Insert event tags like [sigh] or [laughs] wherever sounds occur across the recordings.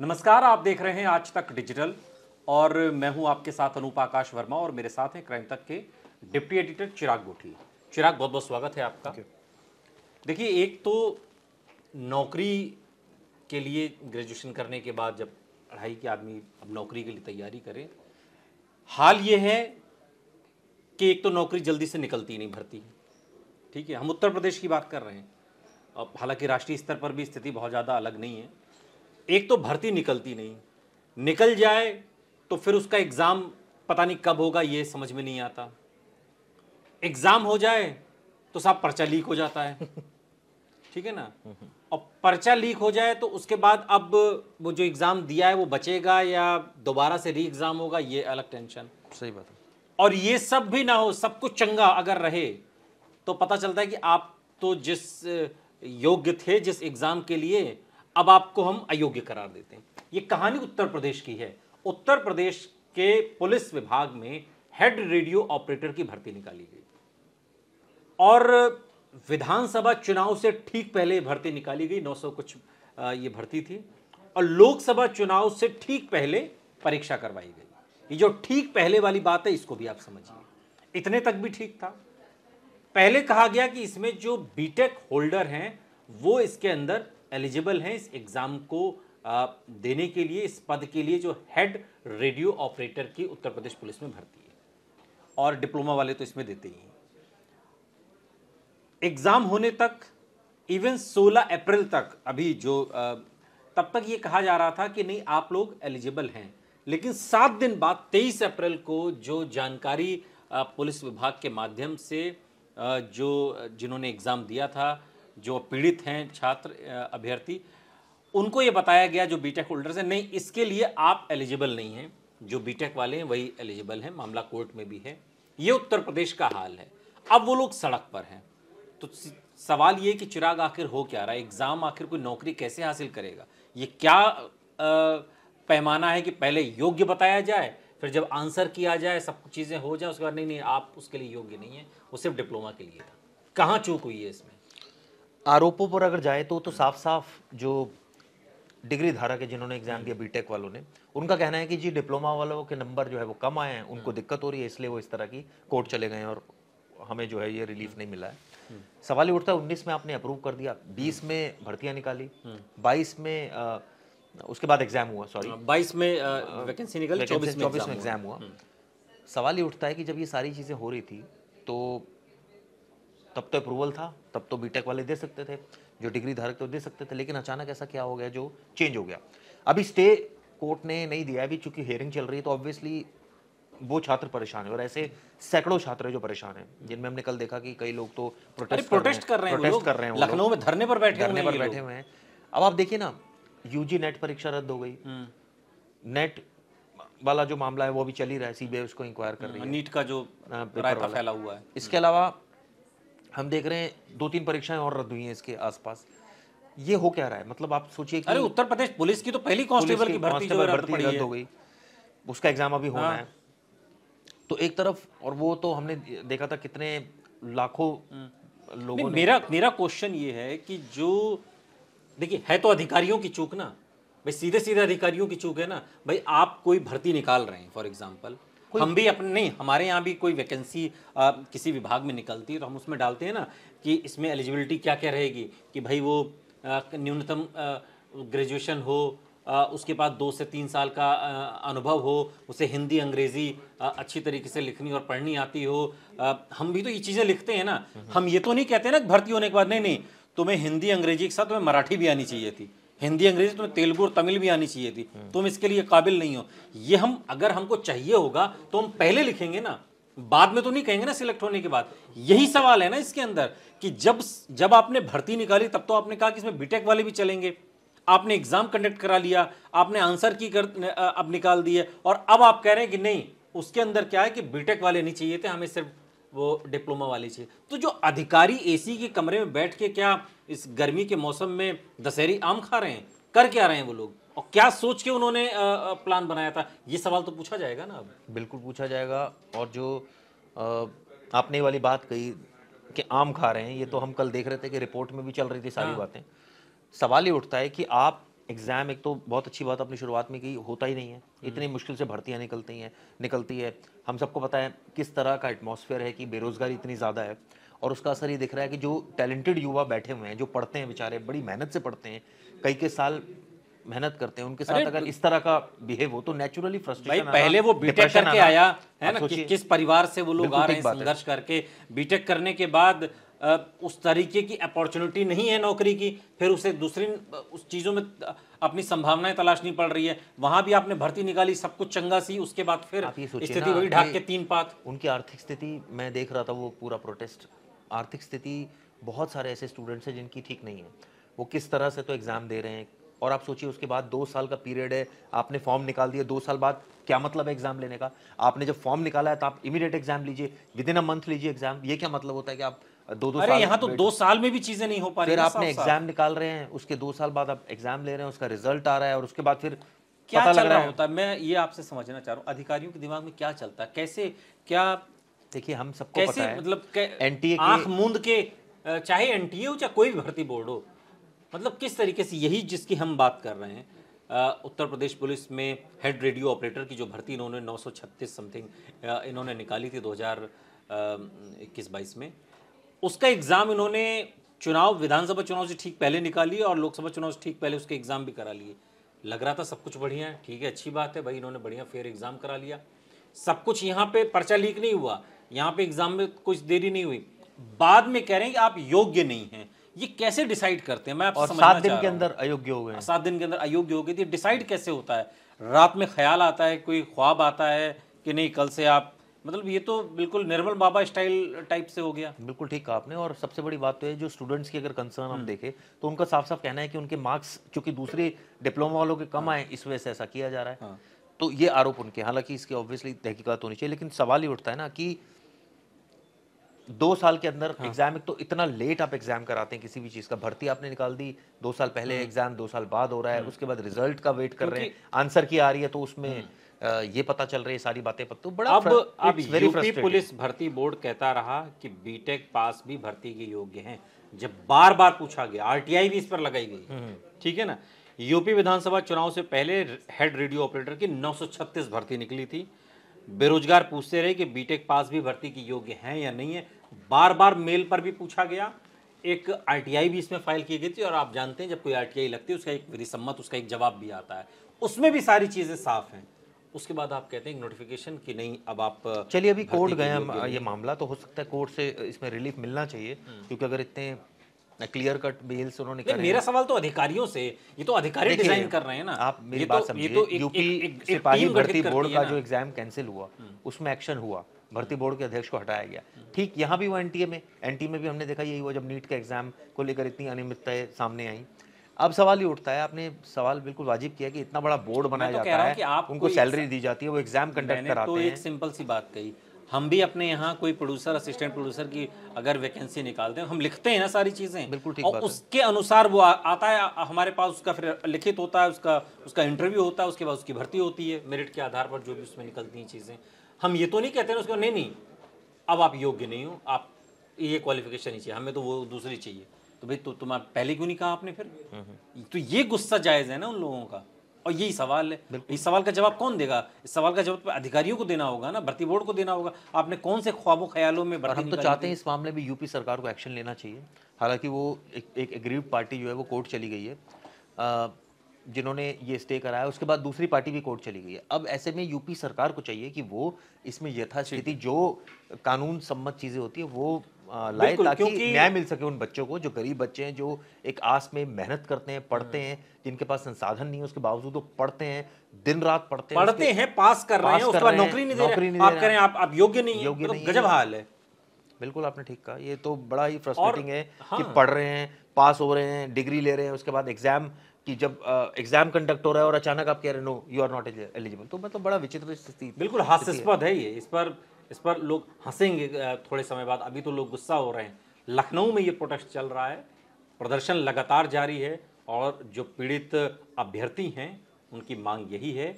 नमस्कार आप देख रहे हैं आज तक डिजिटल और मैं हूं आपके साथ अनुपाकाश आकाश वर्मा और मेरे साथ हैं क्राइम तक के डिप्टी एडिटर चिराग गोठी चिराग बहुत बहुत स्वागत है आपका देखिए एक तो नौकरी के लिए ग्रेजुएशन करने के बाद जब पढ़ाई के आदमी अब नौकरी के लिए तैयारी करें हाल ये है कि एक तो नौकरी जल्दी से निकलती नहीं भरती ठीक है हम उत्तर प्रदेश की बात कर रहे हैं अब हालांकि राष्ट्रीय स्तर पर भी स्थिति बहुत ज़्यादा अलग नहीं है एक तो भर्ती निकलती नहीं निकल जाए तो फिर उसका एग्ज़ाम पता नहीं कब होगा ये समझ में नहीं आता एग्ज़ाम हो जाए तो साहब पर्चा लीक हो जाता है [laughs] ठीक है ना और पर्चा लीक हो जाए तो उसके बाद अब वो जो एग्ज़ाम दिया है वो बचेगा या दोबारा से री एग्ज़ाम होगा ये अलग टेंशन सही बात है और ये सब भी ना हो सब कुछ चंगा अगर रहे तो पता चलता है कि आप तो जिस योग्य थे जिस एग्ज़ाम के लिए अब आपको हम अयोग्य करार देते हैं ये कहानी उत्तर प्रदेश की है उत्तर प्रदेश के पुलिस विभाग में हेड रेडियो ऑपरेटर की भर्ती निकाली गई और विधानसभा चुनाव से ठीक पहले भर्ती निकाली गई 900 कुछ ये भर्ती थी और लोकसभा चुनाव से ठीक पहले परीक्षा करवाई गई ये जो ठीक पहले वाली बात है इसको भी आप समझिए इतने तक भी ठीक था पहले कहा गया कि इसमें जो बीटेक होल्डर हैं वो इसके अंदर एलिजिबल हैं इस एग्ज़ाम को देने के लिए इस पद के लिए जो हेड रेडियो ऑपरेटर की उत्तर प्रदेश पुलिस में भर्ती है और डिप्लोमा वाले तो इसमें देते ही हैं एग्ज़ाम होने तक इवन 16 अप्रैल तक अभी जो तब तक ये कहा जा रहा था कि नहीं आप लोग एलिजिबल हैं लेकिन सात दिन बाद तेईस अप्रैल को जो जानकारी पुलिस विभाग के माध्यम से जो जिन्होंने एग्ज़ाम दिया था जो पीड़ित हैं छात्र अभ्यर्थी उनको ये बताया गया जो बीटेक होल्डर्स हैं नहीं इसके लिए आप एलिजिबल नहीं हैं जो बीटेक वाले हैं वही एलिजिबल हैं मामला कोर्ट में भी है ये उत्तर प्रदेश का हाल है अब वो लोग सड़क पर हैं तो सवाल ये कि चिराग आखिर हो क्या रहा है एग्ज़ाम आखिर कोई नौकरी कैसे हासिल करेगा ये क्या पैमाना है कि पहले योग्य बताया जाए फिर जब आंसर किया जाए सब चीज़ें हो जाए उसके बाद नहीं नहीं आप उसके लिए योग्य नहीं है वो सिर्फ डिप्लोमा के लिए था कहाँ चूक हुई है इसमें आरोपों पर अगर जाए तो तो साफ साफ जो डिग्री धारक के जिन्होंने एग्जाम दिया बीटेक वालों ने उनका कहना है कि जी डिप्लोमा वालों के नंबर जो है वो कम आए हैं उनको दिक्कत हो रही है इसलिए वो इस तरह की कोर्ट चले गए और हमें जो है ये रिलीफ नहीं मिला है सवाल ये उठता है उन्नीस में आपने अप्रूव कर दिया बीस में भर्तियाँ निकाली बाईस में उसके बाद एग्जाम हुआ सॉरी हाँ, बाईस में वैकेंसी निकली चौबीस में एग्जाम हुआ हम्म। सवाल ये उठता है कि जब ये सारी चीज़ें हो रही थी तो तब तो अप्रूवल था तब तो बीटेक वाले दे सकते थे जो डिग्री धारक तो दे सकते थे लेकिन अचानक ऐसा क्या हो गया जो चेंज हो गया अभी स्टे कोर्ट ने नहीं दिया अभी चूंकि हियरिंग चल रही है तो ऑब्वियसली वो छात्र परेशान है और ऐसे सैकड़ों छात्र है जो परेशान है जिनमें हमने कल देखा कि कई लोग तो प्रोटेस्ट प्रोटेस्ट कर रहे हैं प्रोटेस्ट कर रहे हैं लखनऊ में धरने पर बैठे धरने पर बैठे हुए हैं अब आप देखिए ना यूजी नेट परीक्षा रद्द हो गई नेट हम्म। वाला जो मामला है वो अभी चल ही रहा है सीबीआई उसको इंक्वायर कर हम्म, रही है नीट का जो हाँ, फैला हुआ है इसके अलावा हम देख रहे हैं दो तीन परीक्षाएं और रद्द हुई हैं इसके आसपास ये हो क्या रहा है मतलब आप सोचिए अरे उत्तर प्रदेश पुलिस की तो पहली कांस्टेबल की भर्ती जो भर्ती रद्द हो गई उसका एग्जाम अभी होना हाँ। है तो एक तरफ और वो तो हमने देखा था कितने लाखों हम्म। लोगों मेरा मेरा क्वेश्चन ये है कि जो देखिए है तो अधिकारियों की चूक ना भाई सीधे सीधे अधिकारियों की चूक है ना भाई आप कोई भर्ती निकाल रहे हैं फॉर एग्जाम्पल हम भी अपने नहीं हमारे यहाँ भी कोई वैकेंसी किसी विभाग में निकलती है तो हम उसमें डालते हैं ना कि इसमें एलिजिबिलिटी क्या क्या रहेगी कि भाई वो न्यूनतम ग्रेजुएशन हो आ, उसके बाद दो से तीन साल का अनुभव हो उसे हिंदी अंग्रेज़ी अच्छी तरीके से लिखनी और पढ़नी आती हो आ, हम भी तो ये चीज़ें लिखते हैं ना हम्म। हम ये तो नहीं कहते ना भर्ती होने के बाद नहीं नहीं तुम्हें हिंदी अंग्रेजी के साथ तुम्हें मराठी भी आनी चाहिए थी हिंदी अंग्रेजी तुम्हें तेलुगु और तमिल भी आनी चाहिए थी हम्म। तुम इसके लिए काबिल नहीं हो ये हम अगर हमको चाहिए होगा तो हम पहले लिखेंगे ना बाद में तो नहीं कहेंगे ना सिलेक्ट होने के बाद यही सवाल है ना इसके अंदर कि जब जब आपने भर्ती निकाली तब तो आपने कहा कि इसमें बीटेक वाले भी चलेंगे आपने एग्जाम कंडक्ट करा लिया आपने आंसर की कर अब निकाल दिए और अब आप कह रहे हैं कि नहीं उसके अंदर क्या है कि बीटेक वाले नहीं चाहिए थे हमें सिर्फ वो डिप्लोमा वाली चाहिए तो जो अधिकारी एसी के कमरे में बैठ के क्या इस गर्मी के मौसम में दशहरी आम खा रहे हैं कर क्या रहे हैं वो लोग और क्या सोच के उन्होंने प्लान बनाया था ये सवाल तो पूछा जाएगा ना अब बिल्कुल पूछा जाएगा और जो आपने वाली बात कही कि आम खा रहे हैं ये तो हम कल देख रहे थे कि रिपोर्ट में भी चल रही थी सारी हाँ। बातें सवाल ये उठता है कि आप एग्ज़ाम एक तो बहुत अच्छी बात अपनी शुरुआत में की होता ही नहीं है हम्म। इतनी मुश्किल से भर्तियाँ निकलती हैं निकलती है हम सबको पता है किस तरह का एटमोसफेयर है कि बेरोज़गारी इतनी ज़्यादा है और उसका असर ये दिख रहा है कि जो टैलेंटेड युवा बैठे हुए हैं जो पढ़ते हैं बेचारे बड़ी मेहनत से पढ़ते हैं कई के साल मेहनत करते हैं उनके साथ अगर इस तरह का बिहेव हो तो नेचुरली फ्रस्ट्रेशन पहले वो बीटेक करके आया है हाँ, ना कि, किस परिवार से वो लोग आ रहे हैं संघर्ष करके बीटेक करने के बाद उस तरीके की अपॉर्चुनिटी नहीं है नौकरी की फिर उसे दूसरी उस चीज़ों में अपनी संभावनाएं तलाशनी पड़ रही है वहाँ भी आपने भर्ती निकाली सब कुछ चंगा सी उसके बाद फिर स्थिति वही ढाक के तीन पात उनकी आर्थिक स्थिति मैं देख रहा था वो पूरा प्रोटेस्ट आर्थिक स्थिति बहुत सारे ऐसे स्टूडेंट्स हैं जिनकी ठीक नहीं है वो किस तरह से तो एग्ज़ाम दे रहे हैं और आप सोचिए उसके बाद दो साल का पीरियड है आपने फॉर्म निकाल दिया दो साल बाद क्या मतलब है एग्जाम लेने का आपने जब फॉर्म निकाला है तो आप इमीडिएट एग्जाम लीजिए विद इन अ मंथ लीजिए एग्जाम ये क्या मतलब होता है कि आप दो दो अरे साल यहां तो दो साल में भी चीजें नहीं हो पा रही फिर आपने एग्जाम निकाल रहे हैं उसके दो साल बाद आप एग्जाम ले रहे हैं उसका रिजल्ट आ रहा है और उसके बाद फिर क्या पता लग रहा होता है मैं ये आपसे समझना चाह रहा हूँ अधिकारियों के दिमाग में क्या चलता है कैसे क्या देखिए हम सबको कैसे मतलब एनटीए आंख मूंद के चाहे एनटीए हो चाहे कोई भी भर्ती बोर्ड हो मतलब किस तरीके से यही जिसकी हम बात कर रहे हैं उत्तर प्रदेश पुलिस में हेड रेडियो ऑपरेटर की जो भर्ती इन्होंने 936 समथिंग इन्होंने निकाली थी 2021-22 में उसका एग्ज़ाम इन्होंने चुनाव विधानसभा चुनाव से ठीक पहले निकाली और लोकसभा चुनाव से ठीक पहले उसके एग्ज़ाम भी करा लिए लग रहा था सब कुछ बढ़िया है ठीक है अच्छी बात है भाई इन्होंने बढ़िया फेयर एग्ज़ाम करा लिया सब कुछ यहाँ पे पर्चा लीक नहीं हुआ यहाँ पे एग्ज़ाम में कुछ देरी नहीं हुई बाद में कह रहे हैं कि आप योग्य नहीं हैं ये कैसे डिसाइड करते हैं मैं आप सात दिन के अंदर अयोग्य हो गए सात दिन के अंदर अयोग्य हो गए थे डिसाइड कैसे होता है रात में ख्याल आता है कोई ख्वाब आता है कि नहीं कल से आप मतलब ये तो बिल्कुल निर्मल बाबा स्टाइल टाइप से हो गया बिल्कुल ठीक कहा आपने और सबसे बड़ी बात तो है जो स्टूडेंट्स की अगर कंसर्न हम हम्म। देखें तो उनका साफ साफ कहना है कि उनके मार्क्स चूंकि दूसरे डिप्लोमा वालों के कम हाँ। आए इस वजह से ऐसा किया जा रहा है हाँ। तो ये आरोप उनके हालांकि इसके ऑब्वियसली तहकीकत होनी चाहिए लेकिन सवाल ये उठता है ना कि दो साल के अंदर हाँ। एग्जाम एक तो इतना लेट आप एग्जाम कराते हैं किसी भी चीज का भर्ती आपने निकाल दी दो साल पहले एग्जाम हाँ। दो साल बाद हो रहा है उसके बाद रिजल्ट का वेट कर रहे हैं आंसर की आ रही है तो उसमें ये पता चल रही है सारी बातें तो बड़ा अब अब यूपी पुलिस भर्ती बोर्ड कहता रहा कि बीटेक पास भी भर्ती के योग्य हैं जब बार बार पूछा गया आरटीआई भी इस पर लगाई गई हम्म, हम्म। ठीक है ना यूपी विधानसभा चुनाव से पहले हेड रेडियो ऑपरेटर की 936 भर्ती निकली थी बेरोजगार पूछते रहे कि बीटेक पास भी भर्ती की योग्य हैं या नहीं है बार बार मेल पर भी पूछा गया एक आरटीआई भी इसमें फाइल की गई थी और आप जानते हैं जब कोई आरटीआई लगती है उसका एक विधिसम्मत उसका एक जवाब भी आता है उसमें भी सारी चीज़ें साफ हैं उसके बाद आप कहते हैं नोटिफिकेशन कि नहीं अब आप चलिए अभी कोर्ट गए हम ये मामला तो हो सकता है कोर्ट से इसमें रिलीफ मिलना चाहिए हम्म। क्योंकि अगर इतने क्लियर कट बेल्स उन्होंने करे मेरा सवाल तो अधिकारियों से ये तो अधिकारी डिजाइन कर रहे हैं ना आप मेरी तो- बात समझिए तो यूपी सिपाही भर्ती बोर्ड का जो एग्जाम कैंसिल हुआ हम्म। उसमें एक्शन हुआ भर्ती बोर्ड के अध्यक्ष को हटाया गया ठीक यहाँ भी वो एनटीए में एनटीए में भी हमने देखा यही हुआ जब नीट के एग्जाम को लेकर इतनी अनियमितताएं सामने आई अब सवाल ही उठता है आपने सवाल बिल्कुल वाजिब किया कि इतना बड़ा बोर्ड बनाया तो जाता है कि आप उनको सैलरी दी जाती है वो एग्जाम कंडक्ट कराते तो हैं तो एक सिंपल सी बात कही हम भी अपने यहाँ कोई प्रोड्यूसर असिस्टेंट प्रोड्यूसर की अगर वैकेंसी निकालते हैं हम लिखते हैं ना सारी चीज़ें बिल्कुल ठीक और बात उसके है। अनुसार वो आ, आता है हमारे पास उसका फिर लिखित होता है उसका उसका इंटरव्यू होता है उसके बाद उसकी भर्ती होती है मेरिट के आधार पर जो भी उसमें निकलती हैं चीज़ें हम ये तो नहीं कहते ना उसको नहीं नहीं अब आप योग्य नहीं हो आप ये क्वालिफिकेशन ही चाहिए हमें तो वो दूसरी चाहिए तो भाई तो तुम्हारे पहले क्यों नहीं कहा आपने फिर तो ये गुस्सा जायज़ है ना उन लोगों का और यही सवाल है इस सवाल का जवाब कौन देगा इस सवाल का जवाब तो अधिकारियों को देना होगा ना भर्ती बोर्ड को देना होगा आपने कौन से ख्वाबों ख्यालों में हम तो चाहते हैं इस मामले में यूपी सरकार को एक्शन लेना चाहिए हालांकि वो एक एक एग्रीव पार्टी जो है वो कोर्ट चली गई है जिन्होंने ये स्टे कराया उसके बाद दूसरी पार्टी भी कोर्ट चली गई है अब ऐसे में यूपी सरकार को चाहिए कि वो इसमें यथास्थिति जो कानून सम्मत चीज़ें होती है वो लाए ताकि न्याय मिल सके उन बच्चों को जो गरीब बच्चे हैं जो एक आस में मेहनत करते हैं पढ़ते हम्म। हैं जिनके पास संसाधन नहीं है उसके बावजूद वो पढ़ते हैं दिन रात पढ़ते हैं पढ़ते हैं पास कर रहे हैं उसके बाद नौकरी नहीं नौकरी नहीं आप करें आप आप योग्य नहीं योग्य मतलब गजब हाल है बिल्कुल आपने ठीक कहा ये तो बड़ा ही फ्रस्ट्रेटिंग है कि हाँ। पढ़ रहे हैं पास हो रहे हैं डिग्री ले रहे हैं उसके बाद एग्जाम कि जब एग्जाम कंडक्ट हो रहा है और अचानक आप कह रहे हो यू आर नॉट एलिजिबल तो मतलब बड़ा विचित्र स्थिति बिल्कुल हास्यास्पद है ये इस पर इस पर लोग हंसेंगे थोड़े समय बाद अभी तो लोग गुस्सा हो रहे हैं लखनऊ में ये प्रोटेस्ट चल रहा है प्रदर्शन लगातार जारी है और जो पीड़ित अभ्यर्थी हैं उनकी मांग यही है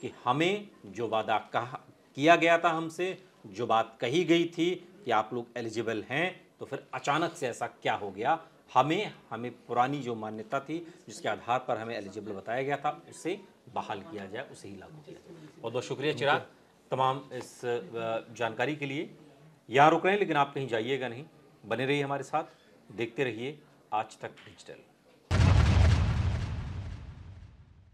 कि हमें जो वादा कहा किया गया था हमसे जो बात कही गई थी कि आप लोग एलिजिबल हैं तो फिर अचानक से ऐसा क्या हो गया हमें हमें पुरानी जो मान्यता थी जिसके आधार पर हमें एलिजिबल बताया गया था उसे बहाल किया जाए उसे ही लागू किया जाए बहुत बहुत शुक्रिया चिराग तमाम इस जानकारी के लिए यहाँ रुक रहे हैं लेकिन आप कहीं जाइएगा नहीं बने रहिए हमारे साथ देखते रहिए आज तक डिजिटल